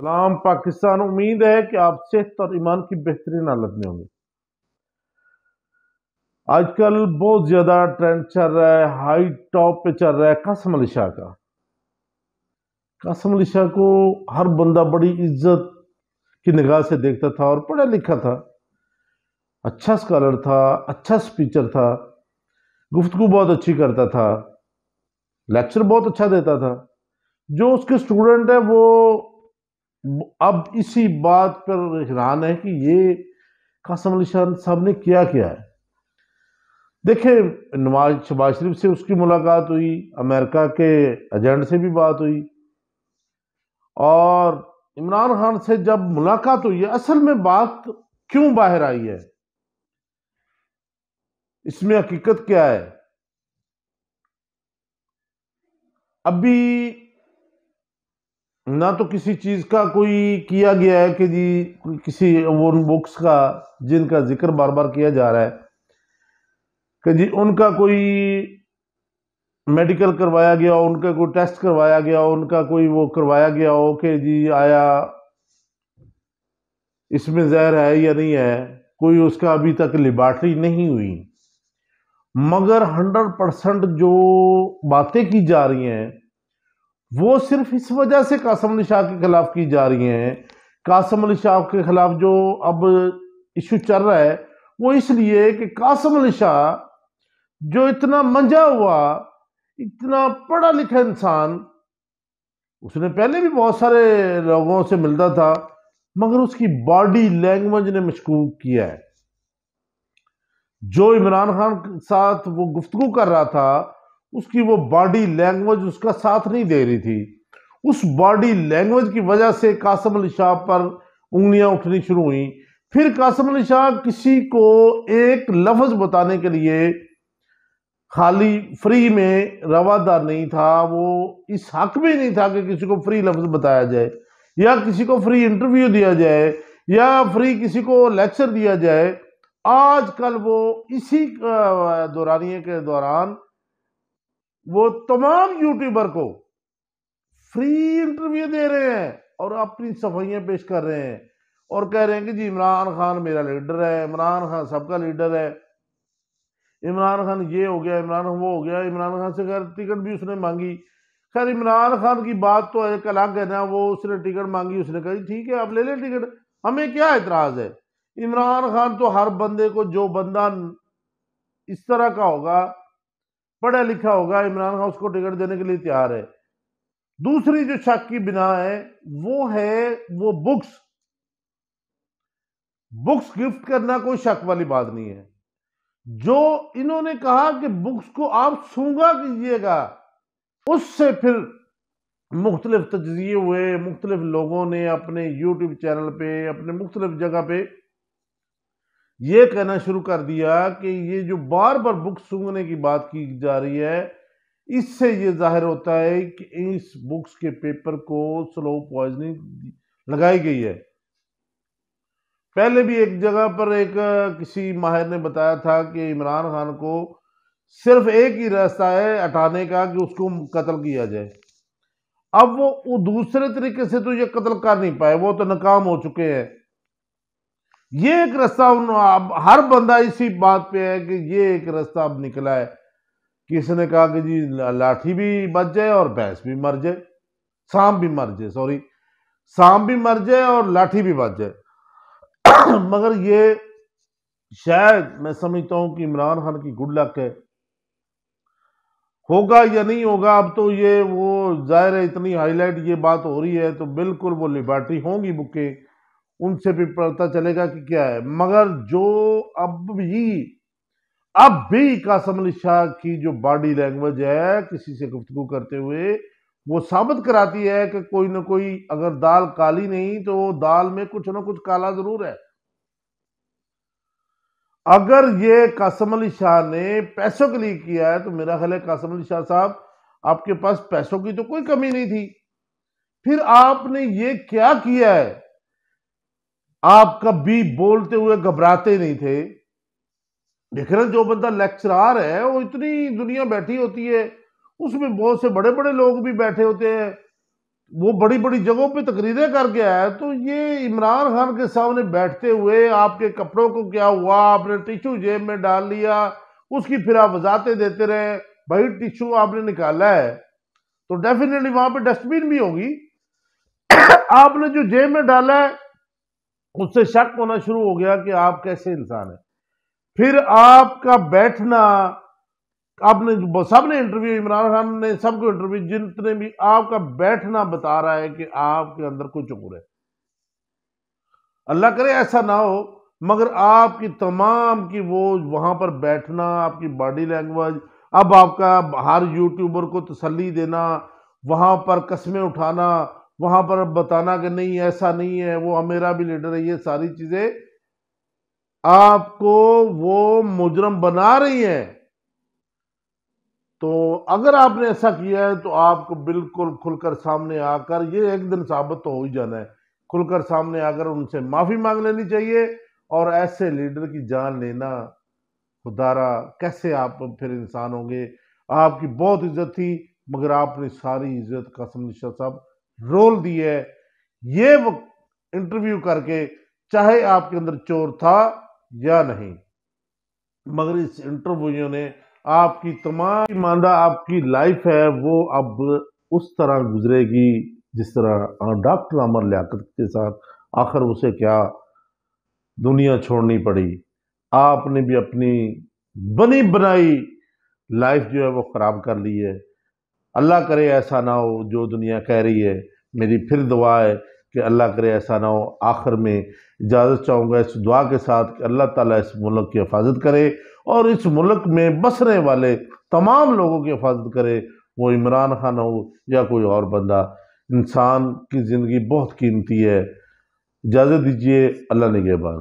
सलाम पाकिस्तान उम्मीद है कि आप सेहत और ईमान की बेहतरीन हालत में होंगे आजकल बहुत ज़्यादा ट्रेंड चल रहा है हाई टॉप पे चल रहा है कसम अली शाह का कसम अली शाह को हर बंदा बड़ी इज्जत की निगाह से देखता था और पढ़ा लिखा था अच्छा स्कॉलर था अच्छा स्पीचर था गुफ्तु बहुत अच्छी करता था लेक्चर बहुत अच्छा देता था जो उसके स्टूडेंट है वो अब इसी बात पर हैरान है कि ये कासम अली शाह साहब ने क्या क्या है देखें नवाज शबाज शरीफ से उसकी मुलाकात हुई अमेरिका के एजेंट से भी बात हुई और इमरान खान से जब मुलाकात हुई है असल में बात क्यों बाहर आई है इसमें हकीकत क्या है अभी ना तो किसी चीज़ का कोई किया गया है कि जी किसी वो बुक्स का जिनका जिक्र बार बार किया जा रहा है कि जी उनका कोई मेडिकल करवाया गया हो उनका कोई टेस्ट करवाया गया हो उनका कोई वो करवाया गया हो कि जी आया इसमें जहर है या नहीं है कोई उसका अभी तक लेबार्ट्री नहीं हुई मगर हंड्रेड परसेंट जो बातें की जा रही हैं वो सिर्फ इस वजह से कासम अली शाह के खिलाफ की जा रही हैं कासम अली शाह के खिलाफ जो अब इशू चल रहा है वो इसलिए कि कासम अली शाह जो इतना मंजा हुआ इतना पढ़ा लिखा इंसान उसने पहले भी बहुत सारे लोगों से मिलता था मगर उसकी बॉडी लैंग्वेज ने मशकूक किया है जो इमरान खान के साथ वो गुफ्तु कर रहा था उसकी वो बॉडी लैंग्वेज उसका साथ नहीं दे रही थी उस बॉडी लैंग्वेज की वजह से कासम अली शाह पर उंगलियां उठनी शुरू हुई फिर कासम अली शाह किसी को एक लफ्ज़ बताने के लिए खाली फ्री में रवादार नहीं था वो इस हक में नहीं था कि किसी को फ्री लफ्ज़ बताया जाए या किसी को फ्री इंटरव्यू दिया जाए या फ्री किसी को लेक्चर दिया जाए आजकल वो इसी दौरानिए के दौरान वो तमाम यूट्यूबर को फ्री इंटरव्यू दे रहे हैं और अपनी सफाइयां पेश कर रहे हैं और कह रहे हैं कि जी इमरान खान मेरा लीडर है इमरान खान सबका लीडर है इमरान खान ये हो गया इमरान खान वो हो गया इमरान खान से खैर टिकट भी उसने मांगी खैर इमरान खान की बात तो एक अलग है ना वो उसने टिकट मांगी उसने कही ठीक है आप ले लें टिकट हमें क्या एतराज़ है इमरान खान तो हर बंदे को जो बंदा इस तरह का होगा पढ़ा लिखा होगा इमरान खान उसको टिकट देने के लिए तैयार है दूसरी जो शक की बिना है वो है वो बुक्स बुक्स गिफ्ट करना कोई शक वाली बात नहीं है जो इन्होंने कहा कि बुक्स को आप सूंगा कीजिएगा उससे फिर मुख्तलिफ तजिए हुए मुख्तलिफ लोगों ने अपने यूट्यूब चैनल पे अपने मुख्तलिफ जगह पे ये कहना शुरू कर दिया कि ये जो बार बार बुक सूंघने की बात की जा रही है इससे ये जाहिर होता है कि इस बुक्स के पेपर को स्लो पॉइजनिंग लगाई गई है पहले भी एक जगह पर एक किसी माहिर ने बताया था कि इमरान खान को सिर्फ एक ही रास्ता है हटाने का कि उसको कत्ल किया जाए अब वो, वो दूसरे तरीके से तो ये कत्ल कर नहीं पाए वो तो नाकाम हो चुके हैं ये एक रास्ता अब हर बंदा इसी बात पे है कि ये एक रास्ता अब निकला है किसी ने कहा कि जी लाठी भी बच जाए और भैंस भी मर जाए सांप भी मर जाए सॉरी सांप भी मर जाए और लाठी भी बच जाए मगर ये शायद मैं समझता हूं कि इमरान खान की गुड लक है होगा या नहीं होगा अब तो ये वो जाहिर है इतनी हाईलाइट ये बात हो रही है तो बिल्कुल वो लिबर्टी होंगी बुकें उनसे भी पता चलेगा कि क्या है मगर जो अब भी अब भी कासम अली शाह की जो बॉडी लैंग्वेज है किसी से गुफ्तु करते हुए वो साबित कराती है कि कोई ना कोई अगर दाल काली नहीं तो दाल में कुछ ना कुछ काला जरूर है अगर ये कासम अली शाह ने पैसों के लिए किया है तो मेरा ख्याल है कासम अली शाह साहब आपके पास पैसों की तो कोई कमी नहीं थी फिर आपने ये क्या किया है आप कभी बोलते हुए घबराते नहीं थे रहे जो बंदा लेक्चरार है वो इतनी दुनिया बैठी होती है उसमें बहुत से बड़े बड़े लोग भी बैठे होते हैं वो बड़ी बड़ी जगहों पे तकरीरें करके आया तो ये इमरान खान के सामने बैठते हुए आपके कपड़ों को क्या हुआ आपने टिशू जेब में डाल लिया उसकी फिर आप वजाते देते रहे भाई टिशू आपने निकाला है तो डेफिनेटली वहां पे डस्टबिन भी होगी आपने जो जेब में डाला है उससे शक होना शुरू हो गया कि आप कैसे इंसान है फिर आपका बैठना आपने सब ने इंटरव्यू इमरान खान ने सबको इंटरव्यू जितने भी आपका बैठना बता रहा है कि आपके अंदर कोई चुकुर है अल्लाह करे ऐसा ना हो मगर आपकी तमाम की वो वहां पर बैठना आपकी बॉडी लैंग्वेज अब आपका हर यूट्यूबर को तसली देना वहां पर कस्में उठाना वहाँ पर बताना कि नहीं ऐसा नहीं है वो मेरा भी लीडर है ये सारी चीज़ें आपको वो मुजरम बना रही हैं तो अगर आपने ऐसा किया है तो आपको बिल्कुल खुलकर सामने आकर ये एक दिन साबित तो हो ही जाना है खुलकर सामने आकर उनसे माफ़ी मांग लेनी चाहिए और ऐसे लीडर की जान लेना खुदारा कैसे आप फिर इंसान होंगे आपकी बहुत इज्जत थी मगर आपने सारी इज्जत कसम निशा साहब रोल दिए ये इंटरव्यू करके चाहे आपके अंदर चोर था या नहीं मगर इस इंटरव्यू ने आपकी तमाम ईमानदार आपकी लाइफ है वो अब उस तरह गुजरेगी जिस तरह डॉक्टर अमर लियाकत के साथ आखिर उसे क्या दुनिया छोड़नी पड़ी आपने भी अपनी बनी बनाई लाइफ जो है वो ख़राब कर ली है अल्लाह करे ऐसा ना हो जो दुनिया कह रही है मेरी फिर दुआ है कि अल्लाह करे ऐसा ना हो आखिर में इजाज़त चाहूँगा इस दुआ के साथ कि अल्लाह ताला इस मुल्क की हिफाजत करे और इस मुल्क में बसने वाले तमाम लोगों की हिफाजत करे वो इमरान खान हो या कोई और बंदा इंसान की ज़िंदगी बहुत कीमती है इजाज़त दीजिए अल्लाह नगेबान